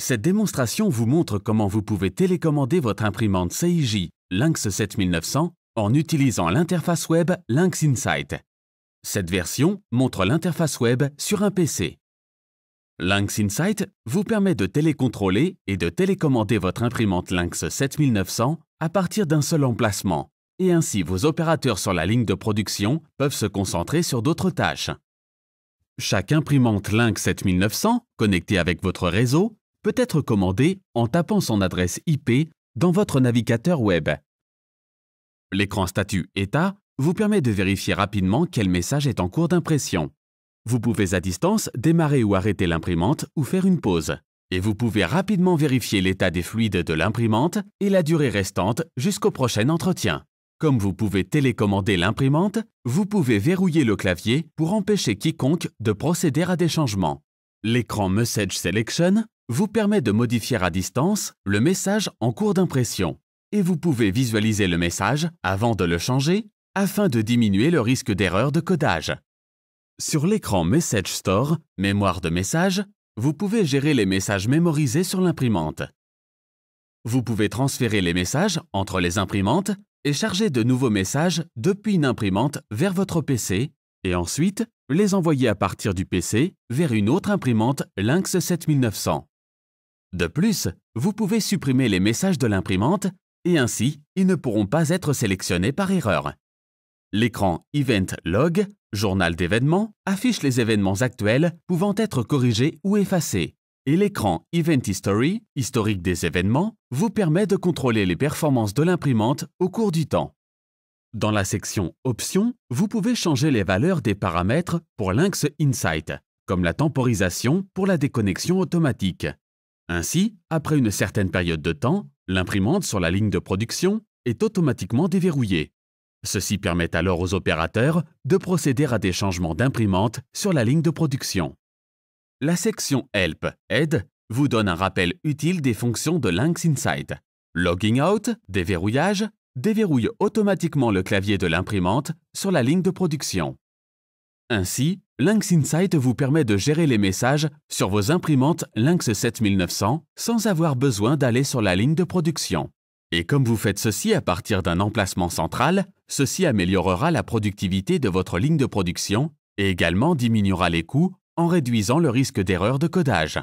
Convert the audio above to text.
Cette démonstration vous montre comment vous pouvez télécommander votre imprimante CIJ Lynx 7900 en utilisant l'interface web Lynx Insight. Cette version montre l'interface web sur un PC. Lynx Insight vous permet de télécontrôler et de télécommander votre imprimante Lynx 7900 à partir d'un seul emplacement, et ainsi vos opérateurs sur la ligne de production peuvent se concentrer sur d'autres tâches. Chaque imprimante Lynx 7900, connectée avec votre réseau, peut être commandé en tapant son adresse IP dans votre navigateur web. L'écran statut État vous permet de vérifier rapidement quel message est en cours d'impression. Vous pouvez à distance démarrer ou arrêter l'imprimante ou faire une pause. Et vous pouvez rapidement vérifier l'état des fluides de l'imprimante et la durée restante jusqu'au prochain entretien. Comme vous pouvez télécommander l'imprimante, vous pouvez verrouiller le clavier pour empêcher quiconque de procéder à des changements. L'écran Message Selection vous permet de modifier à distance le message en cours d'impression et vous pouvez visualiser le message avant de le changer afin de diminuer le risque d'erreur de codage. Sur l'écran Message Store, mémoire de messages, vous pouvez gérer les messages mémorisés sur l'imprimante. Vous pouvez transférer les messages entre les imprimantes et charger de nouveaux messages depuis une imprimante vers votre PC et ensuite les envoyer à partir du PC vers une autre imprimante Lynx 7900. De plus, vous pouvez supprimer les messages de l'imprimante et ainsi, ils ne pourront pas être sélectionnés par erreur. L'écran Event Log, journal d'événements, affiche les événements actuels pouvant être corrigés ou effacés. Et l'écran Event History, historique des événements, vous permet de contrôler les performances de l'imprimante au cours du temps. Dans la section Options, vous pouvez changer les valeurs des paramètres pour Lynx Insight, comme la temporisation pour la déconnexion automatique, ainsi, après une certaine période de temps, l'imprimante sur la ligne de production est automatiquement déverrouillée. Ceci permet alors aux opérateurs de procéder à des changements d'imprimante sur la ligne de production. La section Help Aide vous donne un rappel utile des fonctions de Lynx Insight. Logging out, déverrouillage, déverrouille automatiquement le clavier de l'imprimante sur la ligne de production. Ainsi, Lynx Insight vous permet de gérer les messages sur vos imprimantes Lynx 7900 sans avoir besoin d'aller sur la ligne de production. Et comme vous faites ceci à partir d'un emplacement central, ceci améliorera la productivité de votre ligne de production et également diminuera les coûts en réduisant le risque d'erreur de codage.